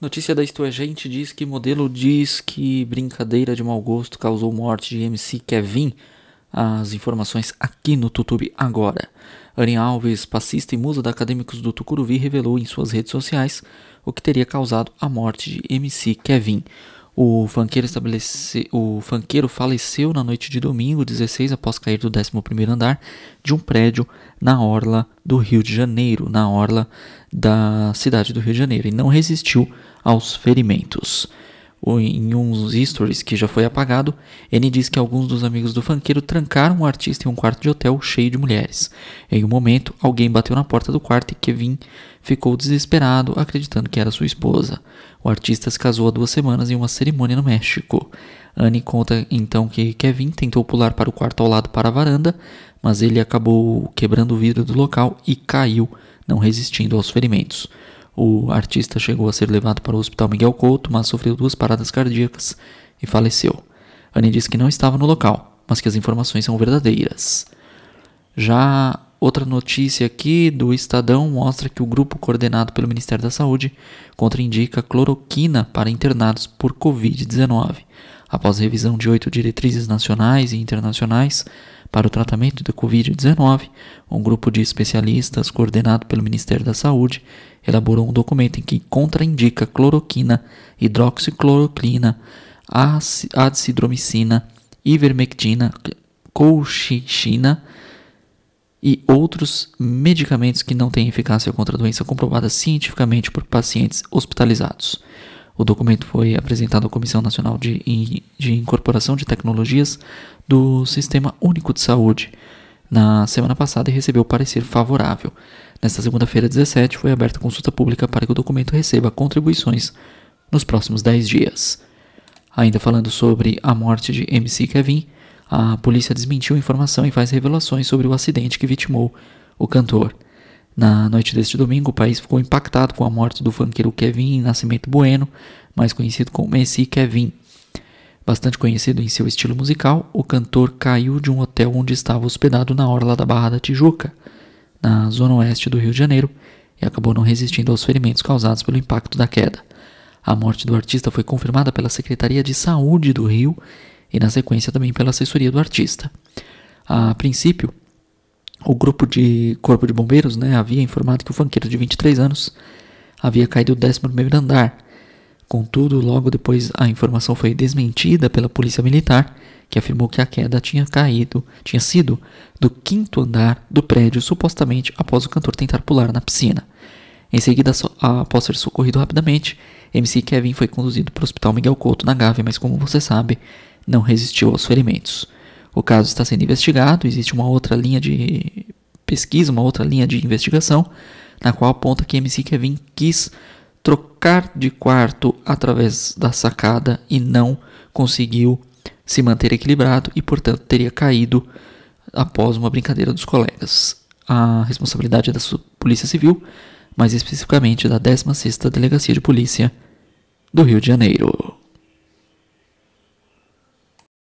Notícia da Isto é Gente diz que modelo diz que brincadeira de mau gosto causou morte de MC Kevin. As informações aqui no YouTube agora. Anin Alves, passista e musa da Acadêmicos do Tucuruvi, revelou em suas redes sociais o que teria causado a morte de MC Kevin. O funkeiro, estabelece... o funkeiro faleceu na noite de domingo 16 após cair do 11 andar de um prédio na orla do Rio de Janeiro, na orla da cidade do Rio de Janeiro, e não resistiu aos ferimentos em uns stories que já foi apagado, ele diz que alguns dos amigos do funkeiro trancaram o artista em um quarto de hotel cheio de mulheres. Em um momento, alguém bateu na porta do quarto e Kevin ficou desesperado, acreditando que era sua esposa. O artista se casou há duas semanas em uma cerimônia no México. Anne conta então que Kevin tentou pular para o quarto ao lado para a varanda, mas ele acabou quebrando o vidro do local e caiu, não resistindo aos ferimentos. O artista chegou a ser levado para o Hospital Miguel Couto, mas sofreu duas paradas cardíacas e faleceu. Anne disse que não estava no local, mas que as informações são verdadeiras. Já outra notícia aqui do Estadão mostra que o grupo coordenado pelo Ministério da Saúde contraindica cloroquina para internados por Covid-19. Após revisão de oito diretrizes nacionais e internacionais, para o tratamento da Covid-19, um grupo de especialistas coordenado pelo Ministério da Saúde elaborou um documento em que contraindica cloroquina, hidroxicloroquina, acidromicina, ivermectina, colchicina e outros medicamentos que não têm eficácia contra a doença comprovada cientificamente por pacientes hospitalizados. O documento foi apresentado à Comissão Nacional de, de Incorporação de Tecnologias do Sistema Único de Saúde na semana passada e recebeu parecer favorável. Nesta segunda-feira, 17, foi aberta consulta pública para que o documento receba contribuições nos próximos 10 dias. Ainda falando sobre a morte de MC Kevin, a polícia desmentiu a informação e faz revelações sobre o acidente que vitimou o cantor. Na noite deste domingo, o país ficou impactado com a morte do funkeiro Kevin Nascimento Bueno, mais conhecido como Messi Kevin. Bastante conhecido em seu estilo musical, o cantor caiu de um hotel onde estava hospedado na orla da Barra da Tijuca, na zona oeste do Rio de Janeiro, e acabou não resistindo aos ferimentos causados pelo impacto da queda. A morte do artista foi confirmada pela Secretaria de Saúde do Rio e, na sequência, também pela assessoria do artista. A princípio, o grupo de corpo de bombeiros né, havia informado que o funkeiro de 23 anos havia caído do 11 andar. Contudo, logo depois a informação foi desmentida pela polícia militar, que afirmou que a queda tinha caído, tinha sido do quinto andar do prédio, supostamente após o cantor tentar pular na piscina. Em seguida, após ser socorrido rapidamente, MC Kevin foi conduzido para o Hospital Miguel Couto na Gávea, mas como você sabe, não resistiu aos ferimentos. O caso está sendo investigado, existe uma outra linha de pesquisa, uma outra linha de investigação, na qual aponta que MC Kevin quis trocar de quarto através da sacada e não conseguiu se manter equilibrado e, portanto, teria caído após uma brincadeira dos colegas. A responsabilidade é da Polícia Civil, mais especificamente da 16ª Delegacia de Polícia do Rio de Janeiro.